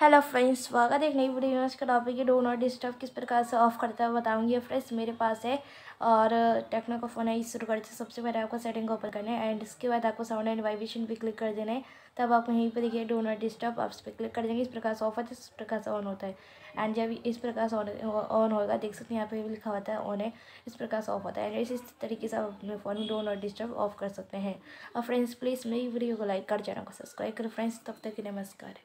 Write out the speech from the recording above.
hello friends स्वागत है एक नई वीडियो में इसका टॉपिक है डो नॉट डिस्टर्ब किस प्रकार से ऑफ़ करता है बताऊंगी फ्रेंड्स मेरे पास है और टेक्नो का फ़ोन है शुरू करते सबसे पहले आपको सेटिंग ओपन करना है एंड इसके बाद आपको साउंड एंड वाइब्रेशन भी क्लिक कर देना है तब आप यहीं पर देखिए डो नॉट डिस्टर्ब आप इस पर क्लिक कर देंगे इस प्रकार से ऑफ होता है इस प्रकार से ऑन होता है एंड जब इस प्रकार से ऑन होगा देख सकते हैं यहाँ पे भी लिखा होता है ऑन है इस प्रकार से ऑफ होता है इस तरीके से आप अपने फ़ोन में डो नॉट डिस्टर्ब ऑफ कर सकते हैं और फ्रेंड्स प्लीज़ मेरी वीडियो को लाइक कर चैनल को सब्सक्राइब करें फ्रेंड्स तब तक के नमस्कार